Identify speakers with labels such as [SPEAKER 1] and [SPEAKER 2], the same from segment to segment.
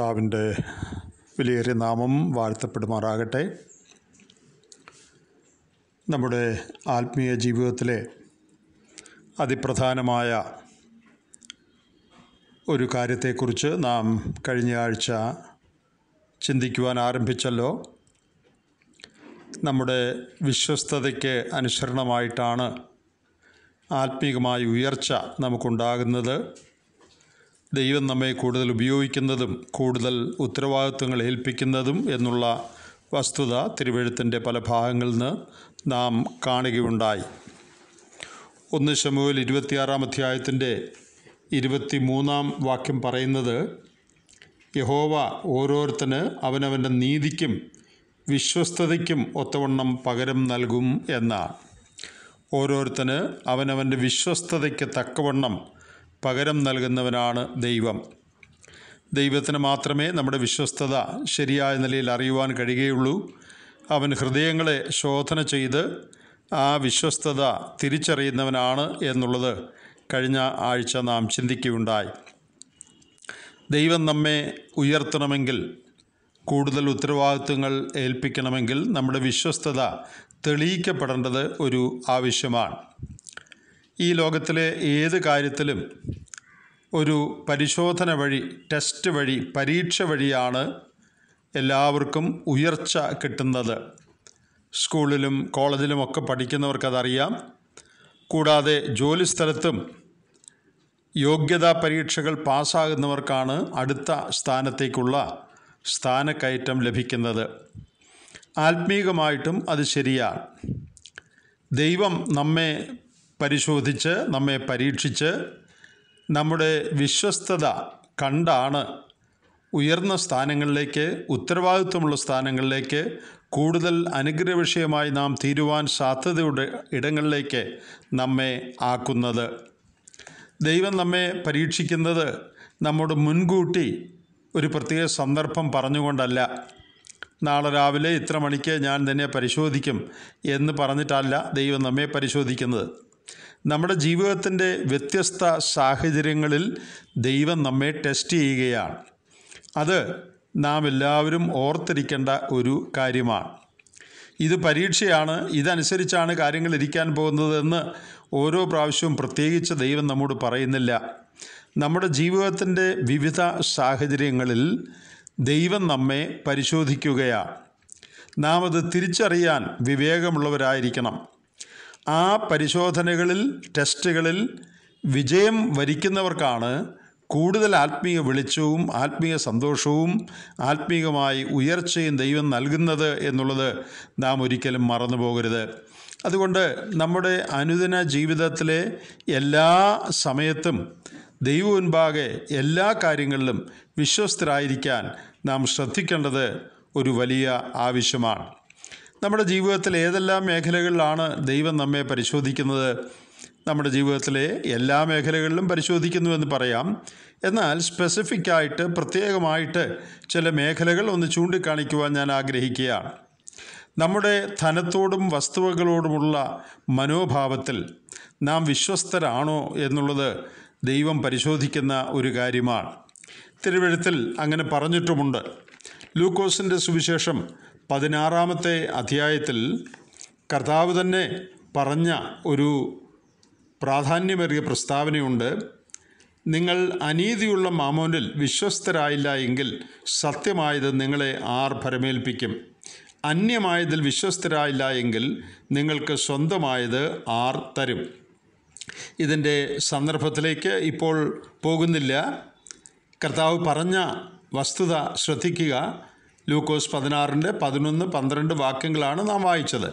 [SPEAKER 1] കർത്താവിൻ്റെ വിലയേറിയ നാമം വാഴ്ത്തപ്പെടുമാറാകട്ടെ നമ്മുടെ ആത്മീയ ജീവിതത്തിലെ അതിപ്രധാനമായ ഒരു കാര്യത്തെക്കുറിച്ച് നാം കഴിഞ്ഞ ആഴ്ച ചിന്തിക്കുവാൻ ആരംഭിച്ചല്ലോ നമ്മുടെ വിശ്വസ്തതയ്ക്ക് അനുസരണമായിട്ടാണ് ആത്മീകമായ ഉയർച്ച നമുക്കുണ്ടാകുന്നത് ദൈവം നമ്മെ കൂടുതൽ ഉപയോഗിക്കുന്നതും കൂടുതൽ ഉത്തരവാദിത്വങ്ങൾ ഏൽപ്പിക്കുന്നതും എന്നുള്ള വസ്തുത തിരുവഴുത്തിൻ്റെ പല ഭാഗങ്ങളിൽ നിന്ന് നാം കാണുകയുണ്ടായി ഒന്ന് ശമുവിൽ ഇരുപത്തിയാറാം അധ്യായത്തിൻ്റെ ഇരുപത്തി മൂന്നാം വാക്യം പറയുന്നത് യഹോവ ഓരോരുത്തന് അവനവൻ്റെ നീതിക്കും വിശ്വസ്തതയ്ക്കും ഒത്തവണ്ണം പകരം നൽകും എന്നാണ് ഓരോരുത്തന് അവനവൻ്റെ വിശ്വസ്തതയ്ക്ക് തക്കവണ്ണം പകരം നൽകുന്നവനാണ് ദൈവം ദൈവത്തിന് മാത്രമേ നമ്മുടെ വിശ്വസ്തത ശരിയായ നിലയിൽ അറിയുവാൻ കഴിയുകയുള്ളൂ അവൻ ഹൃദയങ്ങളെ ശോധന ചെയ്ത് ആ വിശ്വസ്തത തിരിച്ചറിയുന്നവനാണ് എന്നുള്ളത് കഴിഞ്ഞ ആഴ്ച നാം ചിന്തിക്കുകയുണ്ടായി ദൈവം നമ്മെ ഉയർത്തണമെങ്കിൽ കൂടുതൽ ഉത്തരവാദിത്വങ്ങൾ ഏൽപ്പിക്കണമെങ്കിൽ നമ്മുടെ വിശ്വസ്തത തെളിയിക്കപ്പെടേണ്ടത് ഒരു ആവശ്യമാണ് ഈ ലോകത്തിലെ ഏത് കാര്യത്തിലും ഒരു പരിശോധന വഴി ടെസ്റ്റ് വഴി പരീക്ഷ വഴിയാണ് എല്ലാവർക്കും ഉയർച്ച കിട്ടുന്നത് സ്കൂളിലും കോളേജിലുമൊക്കെ പഠിക്കുന്നവർക്കതറിയാം കൂടാതെ ജോലി സ്ഥലത്തും യോഗ്യതാ പരീക്ഷകൾ പാസ്സാകുന്നവർക്കാണ് അടുത്ത സ്ഥാനത്തേക്കുള്ള സ്ഥാനക്കയറ്റം ലഭിക്കുന്നത് ആത്മീകമായിട്ടും അത് ശരിയാണ് ദൈവം നമ്മെ പരിശോധിച്ച് നമ്മെ പരീക്ഷിച്ച് നമ്മുടെ വിശ്വസ്തത കണ്ടാണ് ഉയർന്ന സ്ഥാനങ്ങളിലേക്ക് ഉത്തരവാദിത്വമുള്ള സ്ഥാനങ്ങളിലേക്ക് കൂടുതൽ അനുഗ്രഹ വിഷയമായി നാം തീരുവാൻ സാധ്യതയുടെ ഇടങ്ങളിലേക്ക് നമ്മെ ആക്കുന്നത് ദൈവം നമ്മെ പരീക്ഷിക്കുന്നത് നമ്മുടെ മുൻകൂട്ടി ഒരു പ്രത്യേക സന്ദർഭം പറഞ്ഞുകൊണ്ടല്ല നാളെ രാവിലെ ഇത്ര മണിക്ക് ഞാൻ നിന്നെ പരിശോധിക്കും എന്ന് പറഞ്ഞിട്ടല്ല ദൈവം നമ്മെ പരിശോധിക്കുന്നത് നമ്മുടെ ജീവിതത്തിൻ്റെ വ്യത്യസ്ത സാഹചര്യങ്ങളിൽ ദൈവം നമ്മെ ടെസ്റ്റ് ചെയ്യുകയാണ് അത് നാം എല്ലാവരും ഓർത്തിരിക്കേണ്ട ഒരു കാര്യമാണ് ഇത് പരീക്ഷയാണ് ഇതനുസരിച്ചാണ് കാര്യങ്ങൾ ഇരിക്കാൻ പോകുന്നതെന്ന് ഓരോ പ്രാവശ്യവും പ്രത്യേകിച്ച് ദൈവം നമ്മോട് പറയുന്നില്ല നമ്മുടെ ജീവിതത്തിൻ്റെ വിവിധ സാഹചര്യങ്ങളിൽ ദൈവം നമ്മെ പരിശോധിക്കുകയാണ് നാം അത് തിരിച്ചറിയാൻ വിവേകമുള്ളവരായിരിക്കണം ആ പരിശോധനകളിൽ ടെസ്റ്റുകളിൽ വിജയം വരിക്കുന്നവർക്കാണ് കൂടുതൽ ആത്മീയ വെളിച്ചവും ആത്മീയ സന്തോഷവും ആത്മീകമായി ഉയർച്ചയും ദൈവം നൽകുന്നത് എന്നുള്ളത് നാം ഒരിക്കലും മറന്നു പോകരുത് അതുകൊണ്ട് നമ്മുടെ അനുദിന ജീവിതത്തിലെ എല്ലാ സമയത്തും ദൈവ മുൻപാകെ എല്ലാ കാര്യങ്ങളിലും വിശ്വസ്തരായിരിക്കാൻ നാം ശ്രദ്ധിക്കേണ്ടത് ഒരു വലിയ ആവശ്യമാണ് നമ്മുടെ ജീവിതത്തിൽ ഏതെല്ലാം മേഖലകളിലാണ് ദൈവം നമ്മെ പരിശോധിക്കുന്നത് നമ്മുടെ ജീവിതത്തിലെ എല്ലാ മേഖലകളിലും പരിശോധിക്കുന്നു എന്ന് പറയാം എന്നാൽ സ്പെസിഫിക്കായിട്ട് പ്രത്യേകമായിട്ട് ചില മേഖലകൾ ഒന്ന് ചൂണ്ടിക്കാണിക്കുവാൻ ഞാൻ ആഗ്രഹിക്കുകയാണ് നമ്മുടെ ധനത്തോടും വസ്തുവകളോടുമുള്ള മനോഭാവത്തിൽ നാം വിശ്വസ്തരാണോ എന്നുള്ളത് ദൈവം പരിശോധിക്കുന്ന ഒരു കാര്യമാണ് തിരുവഴുത്തിൽ അങ്ങനെ പറഞ്ഞിട്ടുമുണ്ട് ലൂക്കോസിൻ്റെ സുവിശേഷം പതിനാറാമത്തെ അധ്യായത്തിൽ കർത്താവ് തന്നെ പറഞ്ഞ ഒരു പ്രാധാന്യമേറിയ പ്രസ്താവനയുണ്ട് നിങ്ങൾ അനീതിയുള്ള മാമോനിൽ വിശ്വസ്തരായില്ല എങ്കിൽ സത്യമായത് നിങ്ങളെ ആർ ഭരമേൽപ്പിക്കും അന്യമായതിൽ വിശ്വസ്തരായില്ല എങ്കിൽ നിങ്ങൾക്ക് സ്വന്തമായത് ആർ തരും ഇതിൻ്റെ സന്ദർഭത്തിലേക്ക് ഇപ്പോൾ പോകുന്നില്ല കർത്താവ് പറഞ്ഞ വസ്തുത ശ്രദ്ധിക്കുക ലൂക്കോസ് പതിനാറിൻ്റെ പതിനൊന്ന് പന്ത്രണ്ട് വാക്യങ്ങളാണ് നാം വായിച്ചത്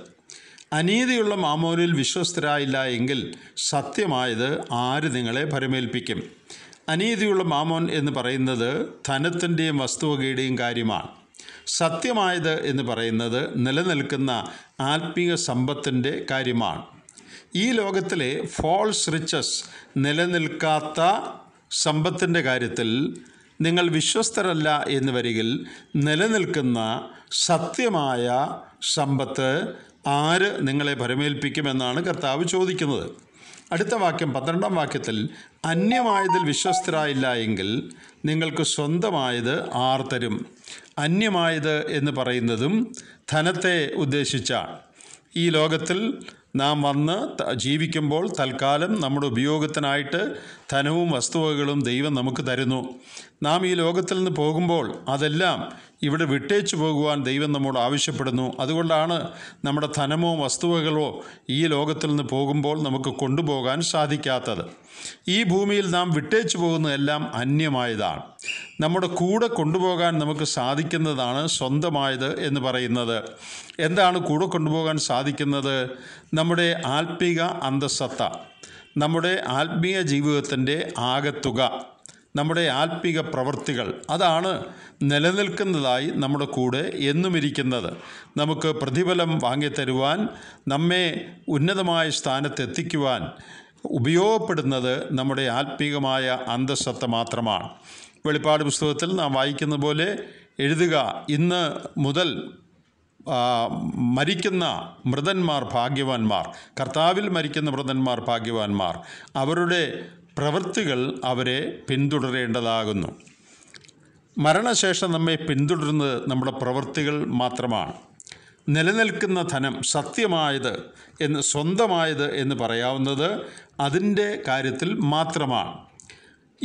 [SPEAKER 1] അനീതിയുള്ള മാമോനിൽ വിശ്വസ്തരായില്ല എങ്കിൽ സത്യമായത് ആര് നിങ്ങളെ ഭരമേൽപ്പിക്കും അനീതിയുള്ള മാമോൻ എന്ന് പറയുന്നത് ധനത്തിൻ്റെയും വസ്തുവകയുടെയും കാര്യമാണ് സത്യമായത് എന്ന് പറയുന്നത് നിലനിൽക്കുന്ന ആത്മീയ സമ്പത്തിൻ്റെ കാര്യമാണ് ഈ ലോകത്തിലെ ഫോൾസ് റിച്ചസ് നിലനിൽക്കാത്ത സമ്പത്തിൻ്റെ കാര്യത്തിൽ നിങ്ങൾ വിശ്വസ്തരല്ല എന്ന് വരികിൽ നിലനിൽക്കുന്ന സത്യമായ സമ്പത്ത് ആര് നിങ്ങളെ ഭരമേൽപ്പിക്കുമെന്നാണ് കർത്താവ് ചോദിക്കുന്നത് അടുത്ത വാക്യം പന്ത്രണ്ടാം വാക്യത്തിൽ അന്യമായതിൽ വിശ്വസ്തരായില്ല എങ്കിൽ നിങ്ങൾക്ക് സ്വന്തമായത് ആർ തരും അന്യമായത് എന്ന് പറയുന്നതും ധനത്തെ ഉദ്ദേശിച്ചാണ് ഈ ലോകത്തിൽ നാം വന്ന് ജീവിക്കുമ്പോൾ തൽക്കാലം നമ്മുടെ ഉപയോഗത്തിനായിട്ട് ധനവും വസ്തുവകകളും ദൈവം നമുക്ക് തരുന്നു നാം ഈ ലോകത്തിൽ നിന്ന് പോകുമ്പോൾ അതെല്ലാം ഇവിടെ വിട്ടേച്ചു പോകുവാൻ ദൈവം നമ്മോട് ആവശ്യപ്പെടുന്നു അതുകൊണ്ടാണ് നമ്മുടെ ധനമോ വസ്തുവകളോ ഈ ലോകത്തിൽ നിന്ന് പോകുമ്പോൾ നമുക്ക് കൊണ്ടുപോകാൻ സാധിക്കാത്തത് ഈ ഭൂമിയിൽ നാം വിട്ടേച്ചു പോകുന്നതെല്ലാം അന്യമായതാണ് നമ്മുടെ കൂടെ കൊണ്ടുപോകാൻ നമുക്ക് സാധിക്കുന്നതാണ് സ്വന്തമായത് എന്ന് പറയുന്നത് എന്താണ് കൂടെ കൊണ്ടുപോകാൻ സാധിക്കുന്നത് നമ്മുടെ ആത്മീക അന്തസ്സത്ത നമ്മുടെ ആത്മീയ ജീവിതത്തിൻ്റെ ആകത്തുക നമ്മുടെ ആത്മീക പ്രവൃത്തികൾ അതാണ് നിലനിൽക്കുന്നതായി നമ്മുടെ കൂടെ എന്നും ഇരിക്കുന്നത് നമുക്ക് പ്രതിഫലം വാങ്ങിത്തരുവാൻ നമ്മെ ഉന്നതമായ സ്ഥാനത്തെത്തിക്കുവാൻ ഉപയോഗപ്പെടുന്നത് നമ്മുടെ ആത്മീകമായ അന്തസ്സത്ത മാത്രമാണ് വെളിപ്പാട് പുസ്തകത്തിൽ നാം വായിക്കുന്ന പോലെ എഴുതുക ഇന്ന് മുതൽ മരിക്കുന്ന മൃതന്മാർ ഭാഗ്യവാന്മാർ കർത്താവിൽ മരിക്കുന്ന മൃതന്മാർ ഭാഗ്യവാന്മാർ അവരുടെ പ്രവൃത്തികൾ അവരെ പിന്തുടരേണ്ടതാകുന്നു മരണശേഷം നമ്മെ പിന്തുടരുന്നത് നമ്മുടെ പ്രവൃത്തികൾ മാത്രമാണ് നിലനിൽക്കുന്ന ധനം സത്യമായത് എന്ന് സ്വന്തമായത് എന്ന് പറയാവുന്നത് അതിൻ്റെ കാര്യത്തിൽ മാത്രമാണ്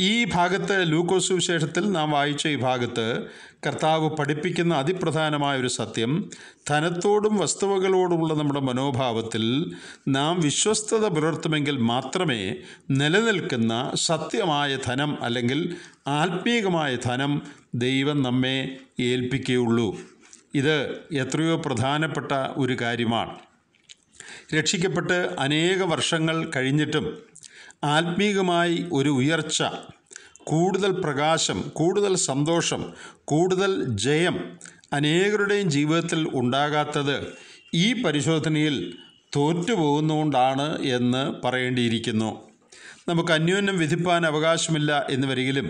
[SPEAKER 1] ഈ ഭാഗത്ത് ലൂക്കോസ് സുവിശേഷത്തിൽ നാം വായിച്ച ഈ ഭാഗത്ത് കർത്താവ് പഠിപ്പിക്കുന്ന അതിപ്രധാനമായ ഒരു സത്യം ധനത്തോടും വസ്തുവകളോടുമുള്ള നമ്മുടെ മനോഭാവത്തിൽ നാം വിശ്വസ്തത പുലർത്തുമെങ്കിൽ മാത്രമേ നിലനിൽക്കുന്ന സത്യമായ ധനം അല്ലെങ്കിൽ ആത്മീകമായ ധനം ദൈവം നമ്മെ ഏൽപ്പിക്കുകയുള്ളൂ ഇത് എത്രയോ പ്രധാനപ്പെട്ട ഒരു കാര്യമാണ് രക്ഷിക്കപ്പെട്ട് അനേക വർഷങ്ങൾ കഴിഞ്ഞിട്ടും ആത്മീകമായി ഒരു ഉയർച്ച കൂടുതൽ പ്രകാശം കൂടുതൽ സന്തോഷം കൂടുതൽ ജയം അനേകരുടെയും ജീവിതത്തിൽ ഉണ്ടാകാത്തത് ഈ പരിശോധനയിൽ തോറ്റുപോകുന്നുകൊണ്ടാണ് എന്ന് പറയേണ്ടിയിരിക്കുന്നു നമുക്ക് അന്യോന്യം വിധിപ്പാൻ അവകാശമില്ല എന്നുവരികിലും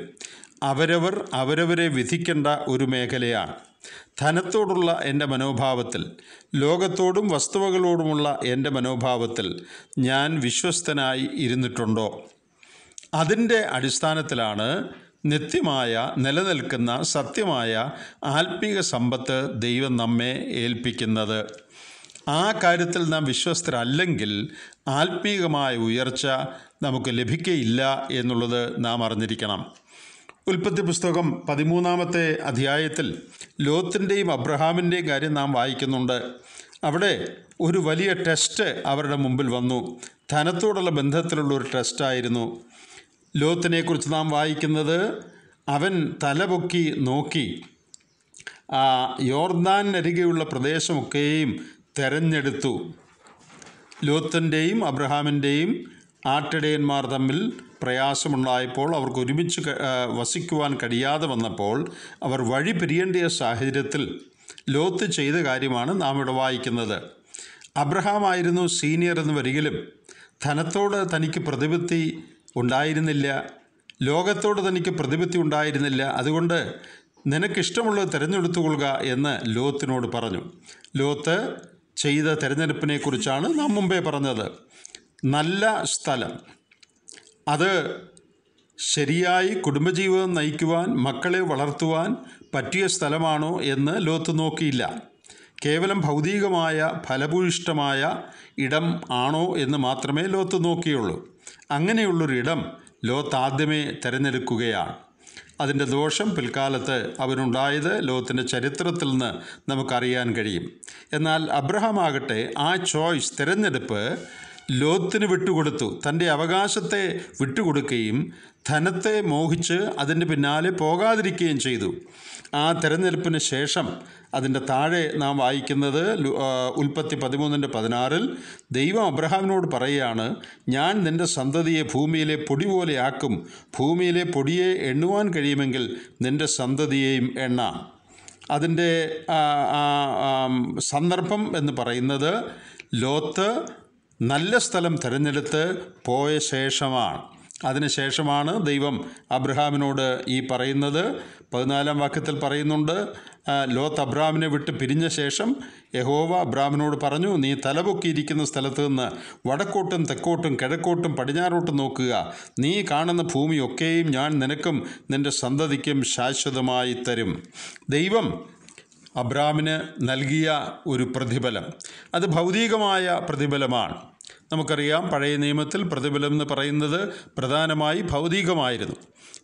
[SPEAKER 1] അവരവർ അവരവരെ വിധിക്കേണ്ട ഒരു മേഖലയാണ് ധനത്തോടുള്ള എൻ്റെ മനോഭാവത്തിൽ ലോകത്തോടും വസ്തുവകളോടുമുള്ള എൻ്റെ മനോഭാവത്തിൽ ഞാൻ വിശ്വസ്തനായി ഇരുന്നിട്ടുണ്ടോ അതിൻ്റെ അടിസ്ഥാനത്തിലാണ് നിത്യമായ നിലനിൽക്കുന്ന സത്യമായ ആത്മീക സമ്പത്ത് ദൈവം നമ്മെ ഏൽപ്പിക്കുന്നത് ആ കാര്യത്തിൽ നാം വിശ്വസ്തരല്ലെങ്കിൽ ആത്മീകമായ ഉയർച്ച നമുക്ക് ലഭിക്കയില്ല എന്നുള്ളത് നാം അറിഞ്ഞിരിക്കണം ഉൽപ്പത്തി പുസ്തകം പതിമൂന്നാമത്തെ അധ്യായത്തിൽ ലോത്തിൻ്റെയും അബ്രഹാമിൻ്റെയും കാര്യം നാം വായിക്കുന്നുണ്ട് അവിടെ ഒരു വലിയ ടെസ്റ്റ് അവരുടെ മുമ്പിൽ വന്നു ധനത്തോടുള്ള ബന്ധത്തിലുള്ള ഒരു ടെസ്റ്റായിരുന്നു ലോത്തിനെക്കുറിച്ച് നാം വായിക്കുന്നത് അവൻ തലപൊക്കി നോക്കി ആ യോർദാനരികെയുള്ള പ്രദേശമൊക്കെയും തെരഞ്ഞെടുത്തു ലോത്തിൻ്റെയും അബ്രഹാമിൻ്റെയും ആട്ടിടയന്മാർ തമ്മിൽ പ്രയാസമുണ്ടായപ്പോൾ അവർക്ക് ഒരുമിച്ച് വസിക്കുവാൻ കഴിയാതെ വന്നപ്പോൾ അവർ വഴി പിരിയേണ്ടിയ സാഹചര്യത്തിൽ ലോത്ത് ചെയ്ത കാര്യമാണ് നാം ഇവിടെ വായിക്കുന്നത് അബ്രഹാം ആയിരുന്നു സീനിയർ എന്ന് വരികിലും ധനത്തോട് തനിക്ക് പ്രതിപത്തി ഉണ്ടായിരുന്നില്ല ലോകത്തോട് തനിക്ക് പ്രതിപത്തി ഉണ്ടായിരുന്നില്ല അതുകൊണ്ട് നിനക്കിഷ്ടമുള്ളത് തിരഞ്ഞെടുത്തുകൊള്ളുക എന്ന് ലോത്തിനോട് പറഞ്ഞു ലോത്ത് ചെയ്ത തിരഞ്ഞെടുപ്പിനെക്കുറിച്ചാണ് നാം മുമ്പേ പറഞ്ഞത് നല്ല സ്ഥലം അത് ശരിയായി കുടുംബജീവിതം നയിക്കുവാൻ മക്കളെ വളർത്തുവാൻ പറ്റിയ സ്ഥലമാണോ എന്ന് ലോത്ത് നോക്കിയില്ല കേവലം ഭൗതികമായ ഫലഭൂയിഷ്ടമായ ഇടം ആണോ എന്ന് മാത്രമേ ലോത്ത് നോക്കിയുള്ളൂ അങ്ങനെയുള്ളൊരിടം ലോത്ത് ആദ്യമേ തിരഞ്ഞെടുക്കുകയാണ് അതിൻ്റെ ദോഷം പിൽക്കാലത്ത് അവനുണ്ടായത് ലോകത്തിൻ്റെ ചരിത്രത്തിൽ നിന്ന് നമുക്കറിയാൻ കഴിയും എന്നാൽ അബ്രഹാം ആകട്ടെ ആ ചോയ്സ് തിരഞ്ഞെടുപ്പ് ലോത്തിന് വിട്ടുകൊടുത്തു തൻ്റെ അവകാശത്തെ വിട്ടുകൊടുക്കുകയും ധനത്തെ മോഹിച്ച് അതിൻ്റെ പിന്നാലെ പോകാതിരിക്കുകയും ചെയ്തു ആ തെരഞ്ഞെടുപ്പിന് ശേഷം അതിൻ്റെ താഴെ നാം വായിക്കുന്നത് ഉൽപ്പത്തി പതിമൂന്നിൻ്റെ പതിനാറിൽ ദൈവം അബ്രഹാമിനോട് പറയുകയാണ് ഞാൻ നിൻ്റെ സന്തതിയെ ഭൂമിയിലെ പൊടി പോലെ ആക്കും ഭൂമിയിലെ പൊടിയെ എണ്ണുവാൻ കഴിയുമെങ്കിൽ നിൻ്റെ സന്തതിയെയും എണ്ണാം അതിൻ്റെ സന്ദർഭം എന്ന് പറയുന്നത് ലോത്ത് നല്ല സ്ഥലം തിരഞ്ഞെടുത്ത് പോയ ശേഷമാണ് അതിനുശേഷമാണ് ദൈവം അബ്രഹാമിനോട് ഈ പറയുന്നത് പതിനാലാം വാക്യത്തിൽ പറയുന്നുണ്ട് ലോത്ത് അബ്രാമിനെ വിട്ട് പിരിഞ്ഞ ശേഷം യഹോവ അബ്രാമിനോട് പറഞ്ഞു നീ തലപൊക്കിയിരിക്കുന്ന സ്ഥലത്ത് നിന്ന് വടക്കോട്ടും തെക്കോട്ടും കിഴക്കോട്ടും പടിഞ്ഞാറോട്ടും നോക്കുക നീ കാണുന്ന ഭൂമിയൊക്കെയും ഞാൻ നിനക്കും നിൻ്റെ സന്തതിക്കും ശാശ്വതമായി തരും ദൈവം അബ്രാമിന് നൽകിയ ഒരു പ്രതിഫലം അത് ഭൗതികമായ പ്രതിഫലമാണ് നമുക്കറിയാം പഴയ നിയമത്തിൽ പ്രതിഫലം എന്ന് പറയുന്നത് പ്രധാനമായി ഭൗതികമായിരുന്നു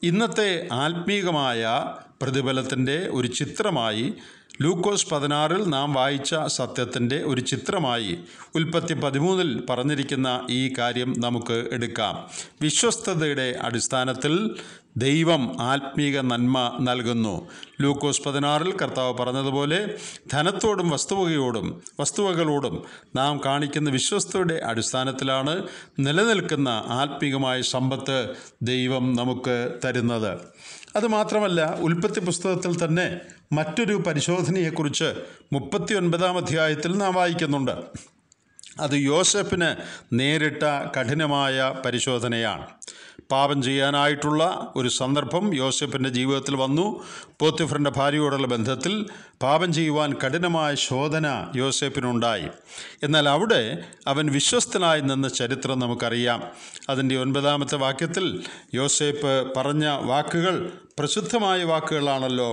[SPEAKER 1] ഇന്നത്തെ ആത്മീകമായ പ്രതിഫലത്തിൻ്റെ ഒരു ചിത്രമായി ലൂക്കോസ് പതിനാറിൽ നാം വായിച്ച സത്യത്തിൻ്റെ ഒരു ചിത്രമായി ഉൽപ്പത്തി പതിമൂന്നിൽ പറഞ്ഞിരിക്കുന്ന ഈ കാര്യം നമുക്ക് എടുക്കാം വിശ്വസ്തതയുടെ അടിസ്ഥാനത്തിൽ ദൈവം ആത്മീക നന്മ നൽകുന്നു ലൂക്കോസ് പതിനാറിൽ കർത്താവ് പറഞ്ഞതുപോലെ ധനത്തോടും വസ്തുവകയോടും വസ്തുവകളോടും നാം കാണിക്കുന്ന വിശ്വസ്തയുടെ അടിസ്ഥാനത്തിലാണ് നിലനിൽക്കുന്ന ആത്മീകമായ സമ്പത്ത് ദൈവം നമുക്ക് തരുന്നത് അതുമാത്രമല്ല ഉൽപ്പത്തി പുസ്തകത്തിൽ തന്നെ മറ്റൊരു പരിശോധനയെക്കുറിച്ച് മുപ്പത്തിയൊൻപതാം അധ്യായത്തിൽ നാം വായിക്കുന്നുണ്ട് അത് യോസഫിന് നേരിട്ട കഠിനമായ പരിശോധനയാണ് പാപം ചെയ്യാനായിട്ടുള്ള ഒരു സന്ദർഭം യോസഫിൻ്റെ ജീവിതത്തിൽ വന്നു പോത്തിഫറിൻ്റെ ഭാര്യയോടുള്ള ബന്ധത്തിൽ പാപം ചെയ്യുവാൻ കഠിനമായ ശോധന യോസഫിനുണ്ടായി എന്നാൽ അവിടെ അവൻ വിശ്വസ്തനായി നിന്ന ചരിത്രം നമുക്കറിയാം അതിൻ്റെ ഒൻപതാമത്തെ വാക്യത്തിൽ യോസേപ്പ് പറഞ്ഞ വാക്കുകൾ പ്രസിദ്ധമായ വാക്കുകളാണല്ലോ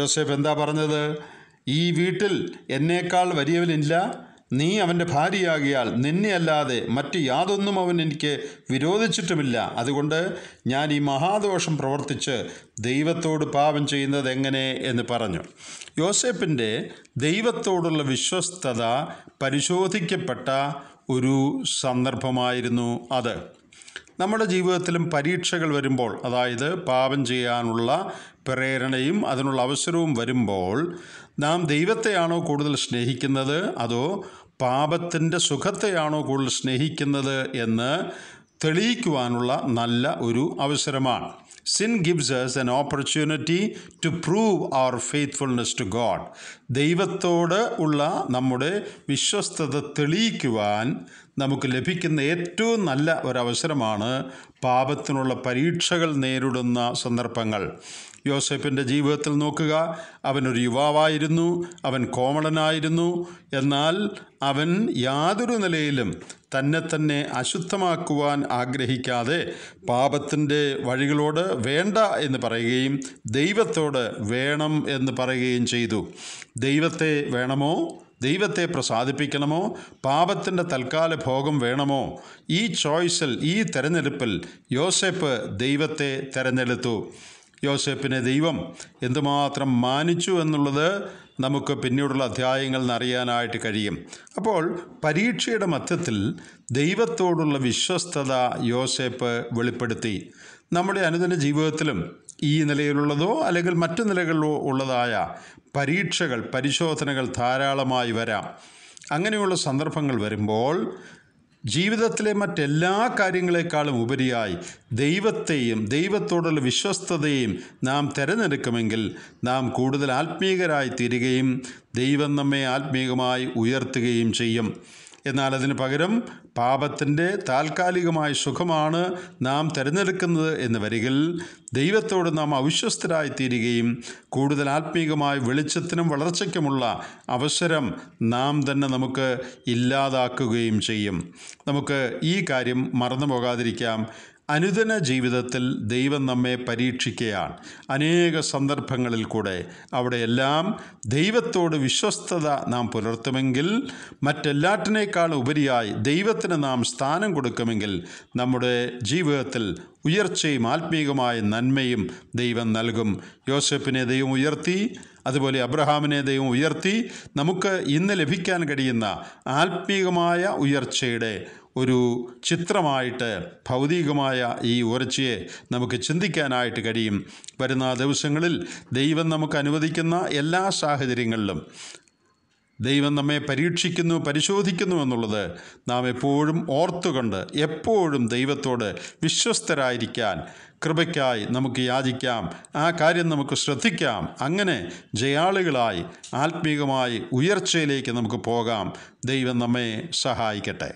[SPEAKER 1] യോസേപ്പ് എന്താ പറഞ്ഞത് ഈ വീട്ടിൽ എന്നേക്കാൾ വലിയവനില്ല നീ അവൻ്റെ ഭാര്യയാകിയാൽ നിന്നെയല്ലാതെ മറ്റ് യാതൊന്നും അവൻ എനിക്ക് വിരോധിച്ചിട്ടുമില്ല അതുകൊണ്ട് ഞാൻ ഈ മഹാദോഷം പ്രവർത്തിച്ച് ദൈവത്തോട് പാപം ചെയ്യുന്നത് എങ്ങനെ എന്ന് പറഞ്ഞു യോസേപ്പിൻ്റെ ദൈവത്തോടുള്ള വിശ്വസ്തത പരിശോധിക്കപ്പെട്ട ഒരു സന്ദർഭമായിരുന്നു അത് നമ്മുടെ ജീവിതത്തിലും പരീക്ഷകൾ വരുമ്പോൾ അതായത് പാപം ചെയ്യാനുള്ള പ്രേരണയും അതിനുള്ള അവസരവും വരുമ്പോൾ നാം ദൈവത്തെയാണോ കൂടുതൽ സ്നേഹിക്കുന്നത് അതോ പാപത്തിൻ്റെ സുഖത്തെയാണോ കൂടുതൽ സ്നേഹിക്കുന്നത് എന്ന് തെളിയിക്കുവാനുള്ള നല്ല ഒരു അവസരമാണ് Sin gives us an opportunity to prove our faithfulness to God. ദൈവത്തോട് ഉള്ള നമ്മുടെ വിശ്വസ്തത തെളിയിക്കുവാൻ നമുക്ക് ലഭിക്കുന്ന ഏറ്റവും നല്ല ഒരവസരമാണ് പാപത്തിനുള്ള പരീക്ഷകൾ നേരിടുന്ന സന്ദർഭങ്ങൾ യോസഫിൻ്റെ ജീവിതത്തിൽ നോക്കുക അവനൊരു യുവാവായിരുന്നു അവൻ കോമളനായിരുന്നു എന്നാൽ അവൻ യാതൊരു നിലയിലും തന്നെ തന്നെ അശുദ്ധമാക്കുവാൻ ആഗ്രഹിക്കാതെ പാപത്തിൻ്റെ വഴികളോട് വേണ്ട എന്ന് പറയുകയും ദൈവത്തോട് വേണം എന്ന് പറയുകയും ചെയ്തു ദൈവത്തെ വേണമോ ദൈവത്തെ പ്രസാദിപ്പിക്കണമോ പാപത്തിൻ്റെ തൽക്കാല ഭോഗം വേണമോ ഈ ചോയ്സിൽ ഈ തെരഞ്ഞെടുപ്പിൽ യോസെപ്പ് ദൈവത്തെ തെരഞ്ഞെടുത്തു യോസെപ്പിനെ ദൈവം എന്തുമാത്രം മാനിച്ചു എന്നുള്ളത് നമുക്ക് പിന്നീടുള്ള അധ്യായങ്ങളിൽ അറിയാനായിട്ട് കഴിയും അപ്പോൾ പരീക്ഷയുടെ മധ്യത്തിൽ ദൈവത്തോടുള്ള വിശ്വസ്തത യോസെപ്പ് വെളിപ്പെടുത്തി നമ്മുടെ അനുദിന ജീവിതത്തിലും ഈ നിലയിലുള്ളതോ അല്ലെങ്കിൽ മറ്റു നിലകളിലോ ഉള്ളതായ പരീക്ഷകൾ പരിശോധനകൾ ധാരാളമായി വരാം അങ്ങനെയുള്ള സന്ദർഭങ്ങൾ വരുമ്പോൾ ജീവിതത്തിലെ മറ്റെല്ലാ കാര്യങ്ങളെക്കാളും ഉപരിയായി ദൈവത്തെയും ദൈവത്തോടുള്ള വിശ്വസ്തതയും നാം തിരഞ്ഞെടുക്കുമെങ്കിൽ നാം കൂടുതൽ ആത്മീകരായി തീരുകയും ദൈവം നമ്മെ ആത്മീകമായി ഉയർത്തുകയും ചെയ്യും എന്നാൽ അതിന് പകരം പാപത്തിൻ്റെ താൽക്കാലികമായ സുഖമാണ് നാം തിരഞ്ഞെടുക്കുന്നത് എന്ന് വരികിൽ ദൈവത്തോട് നാം അവിശ്വസ്തരായി തീരുകയും കൂടുതൽ ആത്മീകമായ വെളിച്ചത്തിനും വളർച്ചയ്ക്കുമുള്ള അവസരം നാം തന്നെ നമുക്ക് ഇല്ലാതാക്കുകയും ചെയ്യും നമുക്ക് ഈ കാര്യം മറന്നു പോകാതിരിക്കാം അനുദിന ജീവിതത്തിൽ ദൈവം നമ്മെ പരീക്ഷിക്കുകയാണ് അനേക സന്ദർഭങ്ങളിൽ കൂടെ അവിടെയെല്ലാം ദൈവത്തോട് വിശ്വസ്തത നാം പുലർത്തുമെങ്കിൽ മറ്റെല്ലാറ്റിനേക്കാൾ ഉപരിയായി ദൈവത്തിന് നാം സ്ഥാനം കൊടുക്കുമെങ്കിൽ നമ്മുടെ ജീവിതത്തിൽ ഉയർച്ചയും ആത്മീകമായ നന്മയും ദൈവം നൽകും യോസഫിനെ ദൈവം ഉയർത്തി അതുപോലെ അബ്രഹാമിനെ ദൈവം ഉയർത്തി നമുക്ക് ഇന്ന് ലഭിക്കാൻ കഴിയുന്ന ആത്മീകമായ ഉയർച്ചയുടെ ഒരു ചിത്രമായിട്ട് ഭൗതികമായ ഈ ഉറച്ചയെ നമുക്ക് ചിന്തിക്കാനായിട്ട് കഴിയും വരുന്ന ദിവസങ്ങളിൽ ദൈവം നമുക്ക് അനുവദിക്കുന്ന എല്ലാ സാഹചര്യങ്ങളിലും ദൈവം നമ്മെ പരീക്ഷിക്കുന്നു പരിശോധിക്കുന്നു എന്നുള്ളത് നാം എപ്പോഴും ഓർത്തുകൊണ്ട് എപ്പോഴും ദൈവത്തോട് വിശ്വസ്തരായിരിക്കാൻ കൃപയ്ക്കായി നമുക്ക് യാചിക്കാം ആ കാര്യം നമുക്ക് ശ്രദ്ധിക്കാം അങ്ങനെ ജയാളികളായി ആത്മീകമായി ഉയർച്ചയിലേക്ക് നമുക്ക് പോകാം ദൈവം നമ്മെ സഹായിക്കട്ടെ